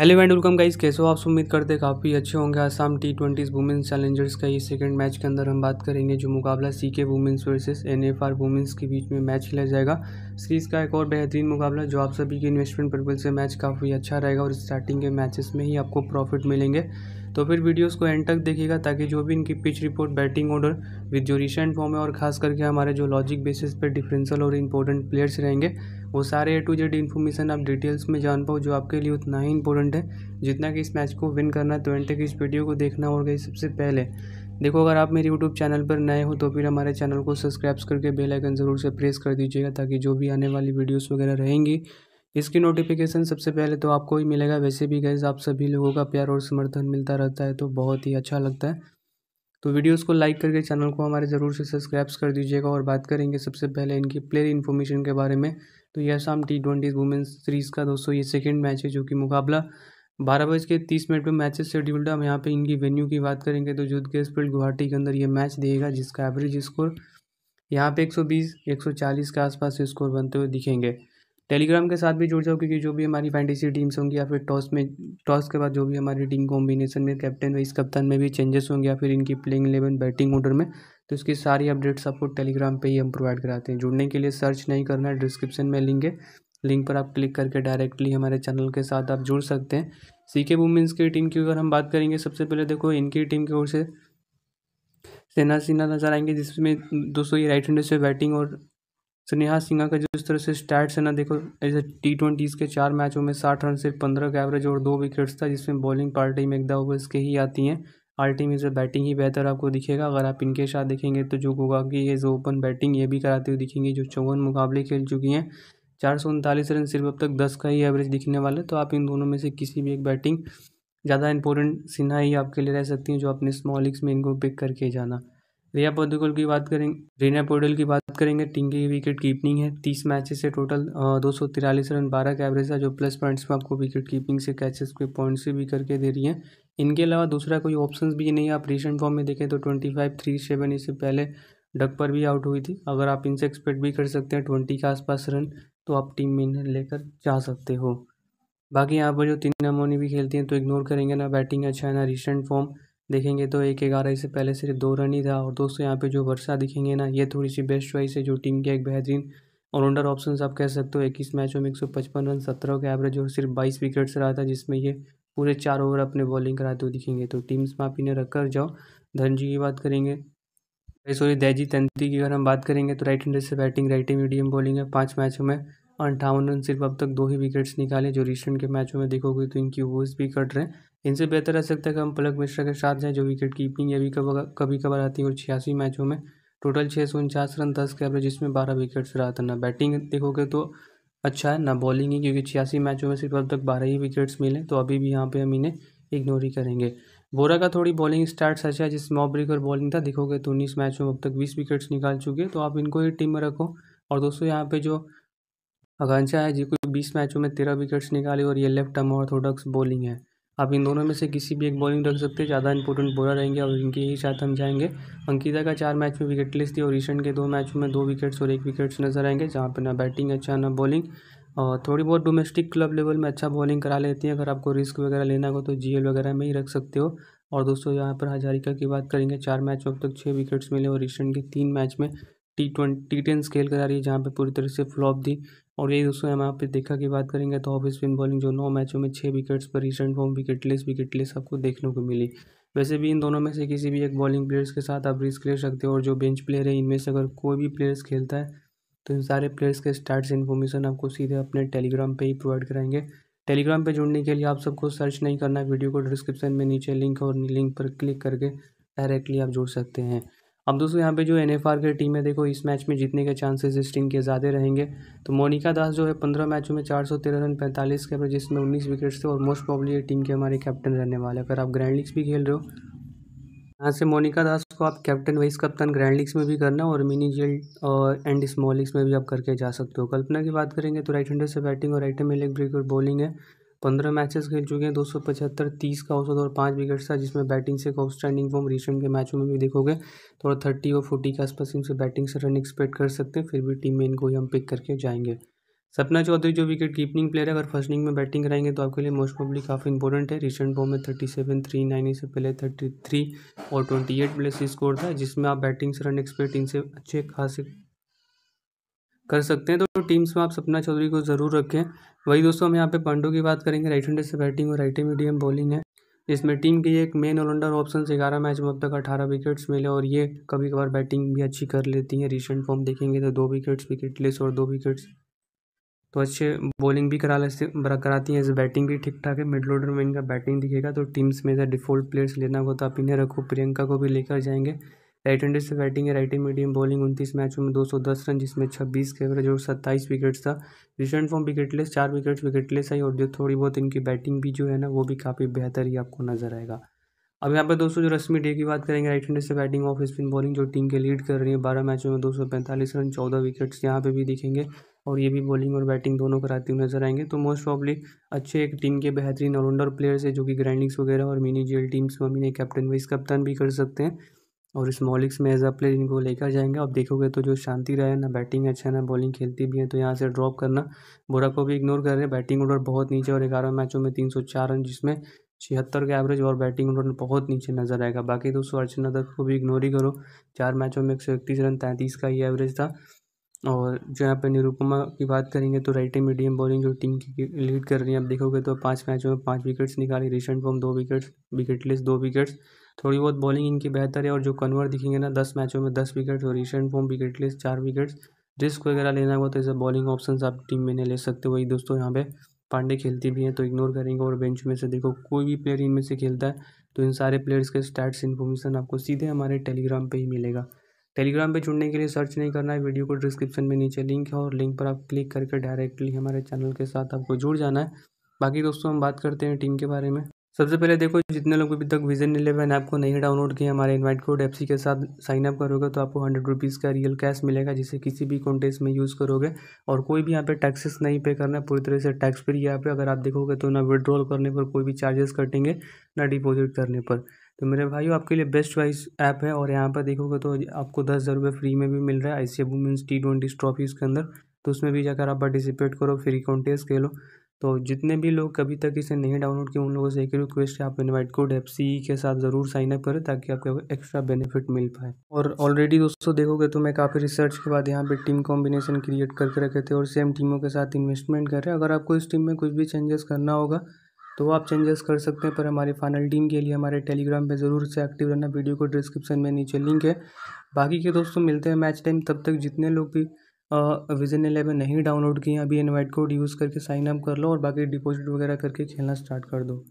hello and welcome guys कैसे हो आप उम्मीद करते काफ़ी अच्छे होंगे Assam T twenty women's challengers का ये सेकंड मैच के अंदर हम बात करेंगे जो मुकाबला C K women's versus N F R women's के बीच में मैच खेला जाएगा सीरीज का एक और बेहतरीन मुकाबला जो आप सभी के इन्वेस्टमेंट पर्पज से मैच काफ़ी अच्छा रहेगा और स्टार्टिंग के मैचेस में ही आपको प्रॉफिट मिलेंगे तो फिर वीडियोस को एंड तक देखिएगा ताकि जो भी इनकी pitch report batting order with जो रिसेंट फॉर्म है और खास करके हमारे जो लॉजिक बेसिस पर डिफरेंशियल और इंपॉर्टेंट प्लेयर्स रहेंगे वो सारे ए टू जेड इन्फॉर्मेशन आप डिटेल्स में जान पाओ जो आपके लिए उतना ही इंपॉर्टेंट है जितना कि इस मैच को विन करना है तो एंड तक इस वीडियो को देखना होगा सबसे पहले देखो अगर आप मेरे यूट्यूब चैनल पर नए हो तो फिर हमारे चैनल को सब्सक्राइब करके बेल आइकन ज़रूर से प्रेस कर दीजिएगा ताकि जो भी आने वाली वीडियोस वगैरह रहेंगी इसकी नोटिफिकेशन सबसे पहले तो आपको ही मिलेगा वैसे भी गैस आप सभी लोगों का प्यार और समर्थन मिलता रहता है तो बहुत ही अच्छा लगता है तो वीडियोस को लाइक करके चैनल को हमारे ज़रूर से सब्सक्राइब्स कर दीजिएगा और बात करेंगे सबसे पहले इनकी प्लेयर इन्फॉर्मेशन के बारे में तो यह शाम टी ट्वेंटी वुमेंस सीरीज़ का दोस्तों ये सेकेंड मैच है जो कि मुकाबला बारह बज के तीस मिनट में मैचेस शेड्यूल्ड हम यहाँ पे इनकी वेन्यू की बात करेंगे तो जोध गेस फील्ड गुवाहाटी के अंदर ये मैच देगा जिसका एवरेज स्कोर यहाँ पे 120 140 के आसपास स्कोर बनते हुए दिखेंगे टेलीग्राम के साथ भी जुड़ जाओ क्योंकि जो भी हमारी फैंटेसी टीम्स होंगी या फिर टॉस में टॉस के बाद जो भी हमारी टीम कॉम्बिनेशन में कैप्टन वाइस कप्तान में भी चेंजेस होंगे या फिर इनकी प्लेइंग इलेवन बैटिंग ऑर्डर में तो इसकी सारी अपडेट्स आपको टेलीग्राम पर ही हम प्रोवाइड कराते हैं जुड़ने के लिए सर्च नहीं करना है डिस्क्रिप्शन में लिंक है लिंक पर आप क्लिक करके डायरेक्टली हमारे चैनल के साथ आप जुड़ सकते हैं सी के वुमेंस की टीम की अगर हम बात करेंगे सबसे पहले देखो इनकी टीम की ओर से सेना सिन्हा नजर आएंगे जिसमें दोस्तों ये राइट हैंड से बैटिंग और सुनिहा सिन्हा का जिस तरह से स्टैट्स है ना देखो ऐसे टी ट्वेंटीज़ के चार मैचों में साठ रन से पंद्रह का एवरेज और दो विकेट्स था जिसमें बॉलिंग पार्टी में एक ओवर्स के ही आती हैं पार्टी में से बैटिंग ही बेहतर आपको दिखेगा अगर आप इनके साथ देखेंगे तो जो गोगा की एज जो ओपन बैटिंग ये भी कराती हुई दिखेंगी जो चौवन मुकाबले खेल चुकी हैं चार सौ उनतालीस रन सिर्फ अब तक दस का ही एवरेज दिखने वाला है तो आप इन दोनों में से किसी भी एक बैटिंग ज़्यादा इंपॉर्टेंट सिन्हा ही आपके लिए रह सकती हैं जो अपने स्मॉल लिग्स में इनको पिक करके जाना रिया पदुकल की बात करें रीना पोडल की बात करेंगे टीम की विकेट कीपिंग है तीस मैचेस से टोटल दो सौ तिरालीस रन बारह का एवरेज है जो प्लस पॉइंट्स में आपको विकेट कीपिंग से कैचेस के पॉइंट्स से भी करके दे रही है इनके अलावा दूसरा कोई ऑप्शंस भी नहीं आप रिसेंट फॉर्म में देखें तो ट्वेंटी फाइव थ्री सेवन इससे पहले डक पर भी आउट हुई थी अगर आप इनसे एक्सपेक्ट भी कर सकते हैं ट्वेंटी के आसपास रन तो आप टीम में इन्हें लेकर जा सकते हो बाकी यहाँ पर जो तीन नमोनी भी खेलती हैं तो इग्नोर करेंगे ना बैटिंग अच्छा है ना रिसेंट फॉर्म देखेंगे तो एक ग्यारह से पहले सिर्फ दो रन ही था और दोस्तों यहाँ पे जो वर्षा दिखेंगे ना ये थोड़ी सी बेस्ट चॉइस है जो टीम के एक बेहतरीन ऑलराउंडर ऑप्शन आप कह सकते हो इक्कीस मैचों में एक सौ पचपन रन सत्रह का एवरेज और सिर्फ बाईस विकेट्स रहा था जिसमें ये पूरे चार ओवर अपने बॉलिंग कराते हुए दिखेंगे तो टीम्स में आप इन्हें रखकर जाओ धन जी की बात करेंगे सॉरी दैजी तंती की अगर हम बात करेंगे तो राइट हैंडर से बैटिंग राइट मीडियम बॉलिंग है पाँच मैचों में और अंठावन रन सिर्फ अब तक दो ही विकेट्स निकाले जो रिसेंट के मैचों में देखोगे तो इनकी ओवर्स भी कट रहे हैं इनसे बेहतर रह सकता है कि हम पलक मिश्रा के साथ जाएँ जो विकेट कीपिंग अभी कभी कभार आती है और छियासी मैचों में टोटल छः सौ उनचास रन दस के एवरेज जिसमें बारह विकेट्स रहा था ना बैटिंग देखोगे तो अच्छा है ना बॉलिंग ही क्योंकि छियासी मैचों में सिर्फ अब तक बारह ही विकेट्स मिले तो अभी भी यहाँ पर हम इन्हें इग्नोर ही करेंगे बोरा का थोड़ी बॉलिंग स्टार्ट अच्छा है जिस मॉब और बॉलिंग था देखोगे तो उन्नीस मैचों में अब तक बीस विकेट्स निकाल चुके तो आप इनको ही टीम में रखो और दोस्तों यहाँ पे जो आकांक्षा है जी को बीस मैचों में तेरह विकेट्स निकाले और ये लेफ्ट और ऑर्थोडॉक्स बॉलिंग है आप इन दोनों में से किसी भी एक बॉलिंग रख सकते हैं ज़्यादा इंपॉर्टेंट बॉलर रहेंगे और इनके ही साथ हम जाएंगे अंकिता का चार मैच में विकेट लिस्ट थी और रिसेंट के दो मैचों में दो विकेट्स और एक विकेट्स नजर आएंगे जहाँ पर ना बैटिंग अच्छा ना बॉलिंग और थोड़ी बहुत डोमेस्टिक क्लब लेवल में अच्छा बॉलिंग करा लेती हैं अगर आपको रिस्क वगैरह लेना हो तो जी वगैरह में ही रख सकते हो और दोस्तों यहाँ पर हजारिका की बात करेंगे चार मैच अब तक छः विकेट्स मिले और रिसेंट के तीन मैच में T twenty T ten scale करा रही है जहाँ पर पूरी तरह से फ्लॉप दी और यही दोस्तों हम आप देखा की बात करेंगे तो ऑफ स्पिन बॉलिंग जो नौ मैचों में छः विकेट्स पर रिसेंट फॉर्म विकेटलेस विकेटलेस आपको देखने को मिली वैसे भी इन दोनों में से किसी भी एक बॉलिंग प्लेयर्स के साथ आप रिस्क ले सकते हो और जो बेंच प्लेयर है इनमें से अगर कोई भी प्लेयर्स खेलता है तो इन सारे प्लेयर्स के स्टार्ट इन्फॉर्मेशन आपको सीधे अपने टेलीग्राम पे ही प्रोवाइड कराएंगे टेलीग्राम पे जुड़ने के लिए आप सबको सर्च नहीं करना वीडियो को डिस्क्रिप्शन में नीचे लिंक और लिंक पर क्लिक करके डायरेक्टली आप जुड़ सकते हैं अब दोस्तों यहाँ पे जो एन एफ आर की टीम है देखो इस मैच में जीतने के चांसेस इस टीम के ज़्यादा रहेंगे तो मोनिका दास जो है पंद्रह मैचों में चार सौ तेरह रन पैंतालीस के एवरेज जिसमें उन्नीस विकेट्स थे और मोस्ट प्रॉब्ली ये टीम के हमारे कैप्टन रहने वाले अगर आप ग्रैंड लीग्स भी खेल रहे हो यहाँ से मोनिका दास को आप कैप्टन वाइस कप्तान ग्रैंड लीग्स में भी करना और मिनी जेल और एंड स्मॉल लीग्स में भी आप करके जा सकते हो कल्पना की बात करेंगे तो राइट हैंडर से बैटिंग और राइट में लेग ब्रेक और बॉलिंग है पंद्रह मैचेस खेल चुके हैं दो सौ पचहत्तर तीस का औसत और पाँच विकेट्स था जिसमें बैटिंग से एक आउटस्टैंडिंग फॉर्म रिसेंट के मैचों में भी देखोगे थोड़ा थर्टी और फोर्टी के आसपास इनसे बैटिंग से रन एक्सपेक्ट कर सकते हैं फिर भी टीम में इनको ही हम पिक करके जाएंगे सपना चौधरी जो विकेट कीपनिंग प्लेयर है अगर फर्स्ट इनिंग में बैटिंग कराएंगे तो आपके लिए मोस्ट प्रॉब्ली काफ़ी इंपॉर्टेंट है रिसेंट फॉर्म में थर्टी सेवन थ्री नाइन से पहले थर्टी थ्री और ट्वेंटी एट प्लस स्कोर था जिसमें आप बैटिंग से रन एक्सपेक्ट इनसे अच्छे खासे कर सकते हैं तो टीम्स में आप सपना चौधरी को ज़रूर रखें वही दोस्तों हम यहाँ पे पांडू की बात करेंगे राइट हैंडर से बैटिंग और राइट मीडियम बॉलिंग है इसमें टीम के एक मेन ऑलराउंडर ऑप्शन से ग्यारह मैच में अब तक अठारह विकेट्स मिले और ये कभी कभार बैटिंग भी अच्छी कर लेती हैं रिसेंट फॉर्म देखेंगे तो दो विकेट्स विकेटलेस और दो विकेट्स तो अच्छे बॉलिंग भी करा लेते कराती हैं बैटिंग भी ठीक ठाक है मिड ऑर्डर में इनका बैटिंग दिखेगा तो टीम्स में एज डिफ़ॉल्ट प्लेयर्स लेना होगा तो आप इन्हें रखो प्रियंका को भी लेकर जाएंगे राइट हैंडर से बैटिंग है राइट मीडियम बॉलिंग उनतीस मैचों में दो सौ दस रन जिसमें छब्बीस के एवरेज और सत्ताईस विकेट्स था रिसेंट फॉर्म विकेटलेस चार विकेट्स विकेटलेस आई और जो थोड़ी बहुत इनकी बैटिंग भी जो है ना वो भी काफ़ी बेहतर ही आपको नजर आएगा अब यहाँ पर दोस्तों जो रश्मि डे की बात करेंगे राइट हैंडर से बैटिंग ऑफ स्पिन बॉलिंग जो टीम के लीड कर रही है बारह मैचों में दो सौ पैंतालीस रन चौदह विकेट्स यहाँ पे भी दिखेंगे और ये भी बॉलिंग और बैटिंग दोनों कराती हुई नजर आएंगे तो मोस्ट प्रॉब्ली अच्छे एक टीम के बेहतरीन ऑलराउंडर प्लेयर्स है जो कि ग्राइंडिंग्स वगैरह और मिनी जेल टीम्स में मिनी कैप्टन वाइस कप्तान भी कर सकते हैं और इस मॉलिक्स में एज अ प्लेयर इनको लेकर जाएंगे आप देखोगे तो जो शांति रहे है ना बैटिंग अच्छा है ना बॉलिंग खेलती भी है तो यहाँ से ड्रॉप करना बोरा को भी इग्नोर कर रहे हैं बैटिंग ऑर्डर बहुत नीचे और ग्यारह मैचों में तीन सौ चार रन जिसमें छिहत्तर का एवरेज और बैटिंग ऑर्डर बहुत नीचे नजर आएगा बाकी दोस्तों अर्चना दत्त को भी इग्नोर ही करो चार मैचों में एक सौ इकतीस रन तैंतीस का ही एवरेज था और जो यहाँ पे निरुपमा की बात करेंगे तो राइट मीडियम बॉलिंग जो टीम की लीड कर रही है आप देखोगे तो पाँच मैचों में पाँच विकेट्स निकाली रिसेंट फॉर्म दो विकेट्स विकेटलेस दो विकेट्स थोड़ी बहुत बॉलिंग इनकी बेहतर है और जो कन्वर दिखेंगे ना दस मैचों में दस विकेट्स और रिसेंट फॉर्म विकेटलेस चार विकेट्स रिस्क वगैरह लेना हुआ तो ऐसे बॉलिंग ऑप्शन आप टीम में नहीं ले सकते वही दोस्तों यहाँ पे पांडे खेलती भी हैं तो इग्नोर करेंगे और बेंच में से देखो कोई भी प्लेयर इनमें से खेलता है तो इन सारे प्लेयर्स के स्टैट्स इन्फॉर्मेशन आपको सीधे हमारे टेलीग्राम पर ही मिलेगा टेलीग्राम पे जुड़ने के लिए सर्च नहीं करना है वीडियो को डिस्क्रिप्शन में नीचे लिंक है और लिंक पर आप क्लिक करके डायरेक्टली हमारे चैनल के साथ आपको जुड़ जाना है बाकी दोस्तों हम बात करते हैं टीम के बारे में सबसे पहले देखो जितने लोग अभी तक विजन इलेवन ऐप को नहीं डाउनलोड किया हमारे इनवाइट कोड एफ के साथ साइन अप करोगे तो आपको हंड्रेड रुपीज़ का रियल कैश मिलेगा जिसे किसी भी कॉन्टेस्ट में यूज़ करोगे और कोई भी यहाँ पे टैक्सेस नहीं पे करना है पूरी तरह से टैक्स फ्री यहाँ पे अगर आप देखोगे तो ना विड्रॉल करने पर कोई भी चार्जेस कटेंगे ना डिपोजिट करने पर तो मेरे भाइयों आपके लिए बेस्ट वाइस ऐप है और यहाँ पर देखोगे तो आपको दस हज़ार रुपये फ्री में भी मिल रहा है I C women's T twenty trophies के अंदर तो उसमें भी जाकर आप पार्टिसिपेट करो फ्री कॉन्टेस्ट खेलो तो जितने भी लोग अभी तक इसे नहीं डाउनलोड किए उन लोगों से एक ही रिक्वेस्ट है आप इनवाइट कोड एफ सी के साथ ज़रूर साइन अप करें ताकि आपको एक्स्ट्रा बेनिफिट मिल पाए और ऑलरेडी दोस्तों देखोगे तो मैं काफ़ी रिसर्च के बाद यहाँ पे टीम कॉम्बिनेशन क्रिएट करके रखे थे और सेम टीमों के साथ इन्वेस्टमेंट कर रहे हैं अगर आपको इस टीम में कुछ भी चेंजेस करना होगा तो आप चेंजेस कर सकते हैं पर हमारी फाइनल टीम के लिए हमारे टेलीग्राम पर ज़रूर से एक्टिव रहना वीडियो को डिस्क्रिप्शन में नीचे लिंक है बाकी के दोस्तों मिलते हैं मैच टाइम तब तक जितने लोग भी विज़न इलेवन नहीं डाउनलोड किए हैं अभी इनवाइट कोड यूज़ करके साइन अप कर लो और बाकी डिपॉज़िट वगैरह करके खेलना स्टार्ट कर दो